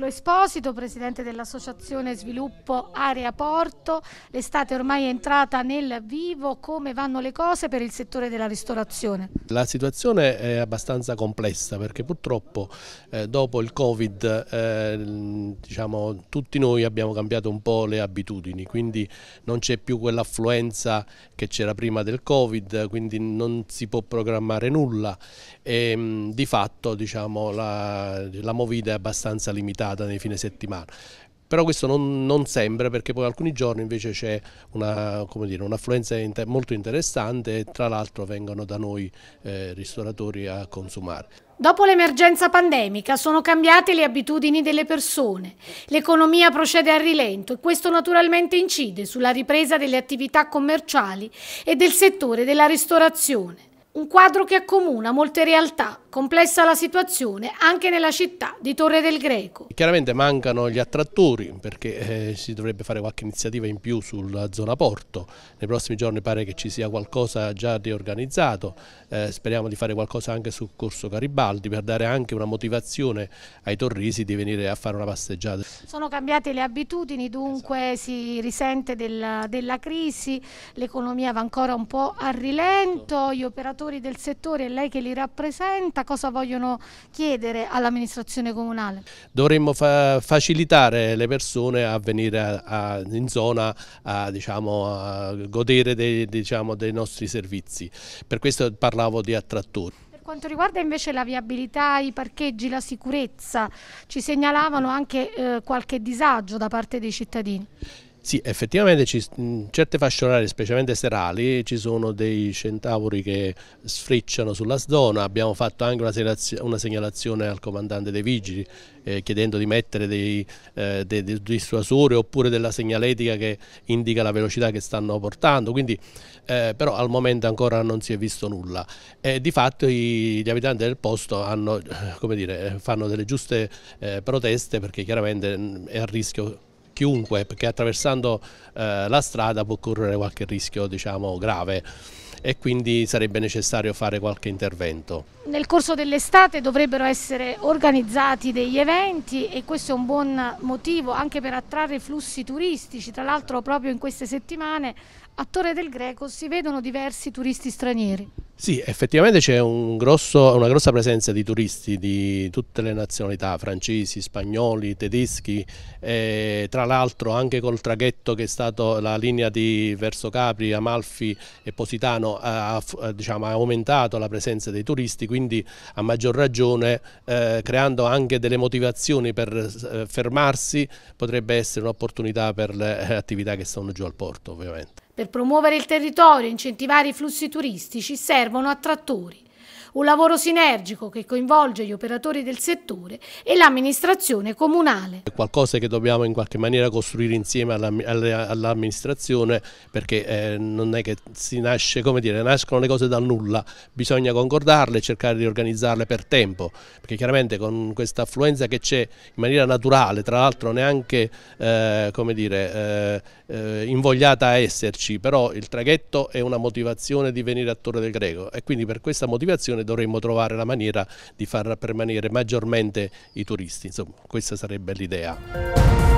Carlo Esposito, presidente dell'Associazione Sviluppo Area Porto. L'estate ormai è entrata nel vivo, come vanno le cose per il settore della ristorazione? La situazione è abbastanza complessa perché purtroppo eh, dopo il Covid eh, diciamo, tutti noi abbiamo cambiato un po' le abitudini, quindi non c'è più quell'affluenza che c'era prima del Covid, quindi non si può programmare nulla e ehm, mh, di fatto diciamo, la, la movida è abbastanza limitata serata, nei fine settimana però questo non, non, sembra perché poi alcuni giorni invece c'è un'affluenza un inter, molto interessante e tra l'altro vengono da noi eh, ristoratori a consumare. Dopo l'emergenza pandemica sono cambiate le abitudini delle persone, l'economia procede a rilento e questo naturalmente incide sulla ripresa delle attività commerciali e del settore della ristorazione, un quadro che accomuna molte realtà. Complessa la situazione anche nella città di Torre del Greco. Chiaramente mancano gli attrattori perché eh, si dovrebbe fare qualche iniziativa in più sulla zona porto. Nei prossimi giorni pare che ci sia qualcosa già riorganizzato. Eh, speriamo di fare qualcosa anche sul corso Garibaldi per dare anche una motivazione ai torrisi di venire a fare una passeggiata. Sono cambiate le abitudini, dunque esatto. si risente della, della crisi, l'economia va ancora un po' a rilento, gli operatori del settore e lei che li rappresenta diretta cosa vogliono chiedere all'amministrazione comunale? Dovremmo fa facilitare le persone a venire a, a, in zona a, diciamo, a godere dei, diciamo, dei nostri servizi, per questo parlavo di attrattori. Per quanto riguarda invece la viabilità, i parcheggi, la sicurezza, ci segnalavano anche eh, qualche disagio da parte dei cittadini? Sì, effettivamente ci, in certe fasce orarie, specialmente serali, ci sono dei centauri che sfrecciano sulla zona, abbiamo fatto anche una, una segnalazione al comandante dei vigili eh, chiedendo di mettere dei, eh, dei, dei dissuasori oppure della segnaletica che indica la velocità che stanno portando, quindi eh, però al momento ancora non si è visto nulla. E di fatto i, gli abitanti del posto hanno, eh, dire, eh, fanno delle giuste eh, proteste perché chiaramente è a rischio chiunque perché attraversando eh, la strada può correre qualche rischio diciamo, grave e quindi sarebbe necessario fare qualche intervento. Nel corso dell'estate dovrebbero essere organizzati degli eventi e questo è un buon motivo anche per attrarre flussi turistici, tra l'altro proprio in queste settimane a Torre del Greco si vedono diversi turisti stranieri. Sì, effettivamente c'è un una grossa presenza di turisti di tutte le nazionalità, francesi, spagnoli, tedeschi, tra l'altro anche col traghetto che è stato la linea di verso Capri, Amalfi e Positano ha, diciamo, ha aumentato la presenza dei turisti, quindi a maggior ragione eh, creando anche delle motivazioni per eh, fermarsi potrebbe essere un'opportunità per le eh, attività che sono giù al porto ovviamente. Per promuovere il territorio e incentivare i flussi turistici servono attrattori un lavoro sinergico che coinvolge gli operatori del settore e l'amministrazione comunale. È qualcosa che dobbiamo in qualche maniera costruire insieme all'amministrazione perché eh, non è che si nasce, come dire, nascono le cose dal nulla, bisogna concordarle e cercare di organizzarle per tempo, perché chiaramente con questa affluenza che c'è in maniera naturale, tra l'altro neanche eh, come dire, eh, eh invogliata a esserci, però il traghetto è una motivazione di venire a Torre del Greco e quindi per questa motivazione situazione dovremmo trovare la maniera di far permanere maggiormente i turisti, insomma questa sarebbe l'idea.